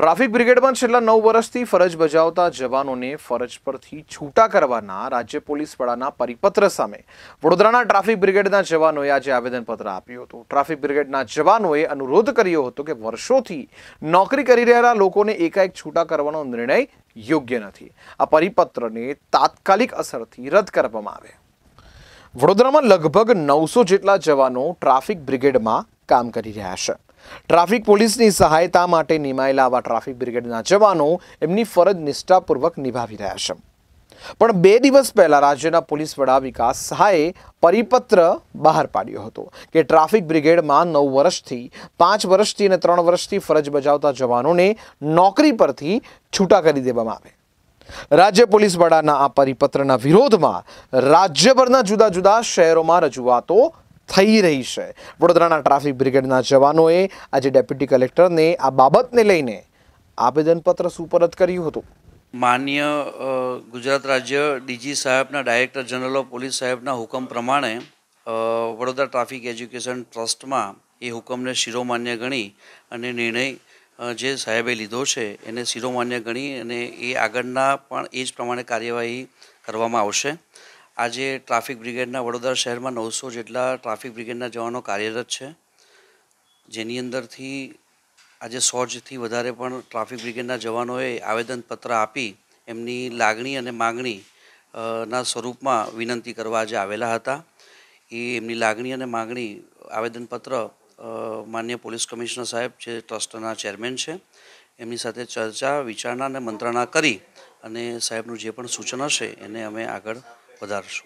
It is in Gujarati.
ટ્રાફિક બ્રિગેડમાં છેલ્લા નવ વર્ષથી ફરજ બજાવતા જવાનોને ફરજ પરથી છૂટા કરવાના રાજ્ય પોલીસ વડાના પરિપત્ર સામે વડોદરાના ટ્રાફિક બ્રિગેડના જવાનોએ આજે આવેદનપત્ર આપ્યું હતું ટ્રાફિક બ્રિગેડના જવાનોએ અનુરોધ કર્યો હતો કે વર્ષોથી નોકરી કરી રહેલા લોકોને એકાએક છૂટા કરવાનો નિર્ણય યોગ્ય નથી આ પરિપત્રને તાત્કાલિક અસરથી રદ કરવામાં આવે વડોદરામાં લગભગ નવસો જેટલા જવાનો ટ્રાફિક બ્રિગેડમાં કામ કરી રહ્યા છે ટ્રાફિક પોલીસની સહાયતા માટે નિમાયેલા આવા ટ્રાફિક બ્રિગેડના જવાનો એમની ફરજ નિષ્ઠાપૂર્વક નિભાવી રહ્યા છે પણ બે દિવસ પહેલા રાજ્યના પોલીસ વડા વિકાસ સહાયે પરિપત્ર બહાર પાડ્યો હતો કે ટ્રાફિક બ્રિગેડમાં નવ વર્ષથી પાંચ વર્ષથી અને ત્રણ વર્ષથી ફરજ બજાવતા જવાનોને નોકરી પરથી છૂટા કરી દેવામાં આવે રાજ્ય પોલીસ વડાના આ પરિપત્રના વિરોધમાં રાજ્યભરના જુદા જુદા શહેરોમાં રજૂઆતો થઈ રહી છે વડોદરાના ટ્રાફિક બ્રિગેડના જવાનોએ આજે ડેપ્યુટી કલેક્ટરને આ બાબતને લઈને આવેદનપત્ર સુપરત કર્યું હતું માન્ય ગુજરાત રાજ્ય ડીજી સાહેબના ડાયરેક્ટર જનરલ ઓફ પોલીસ સાહેબના હુકમ પ્રમાણે વડોદરા ટ્રાફિક એજ્યુકેશન ટ્રસ્ટમાં એ હુકમને શિરોમાન્ય ગણી અને નિર્ણય જે સાહેબે લીધો છે એને શિરોમાન્ય ગણી અને એ આગળના પણ એ જ પ્રમાણે કાર્યવાહી કરવામાં આવશે આજે ટ્રાફિક બ્રિગેડના વડોદરા શહેરમાં નવસો જેટલા ટ્રાફિક બ્રિગેડના જવાનો કાર્યરત છે જેની અંદરથી આજે સોજથી વધારે પણ ટ્રાફિક બ્રિગેડના જવાનોએ આવેદનપત્ર આપી એમની લાગણી અને માગણી ના સ્વરૂપમાં વિનંતી કરવા આજે આવેલા હતા એ એમની લાગણી અને માગણી આવેદનપત્ર માન્ય પોલીસ કમિશનર સાહેબ જે ટ્રસ્ટના ચેરમેન છે એમની સાથે ચર્ચા વિચારણા અને મંત્રણા કરી અને સાહેબનું જે પણ સૂચન હશે એને અમે આગળ ودار شو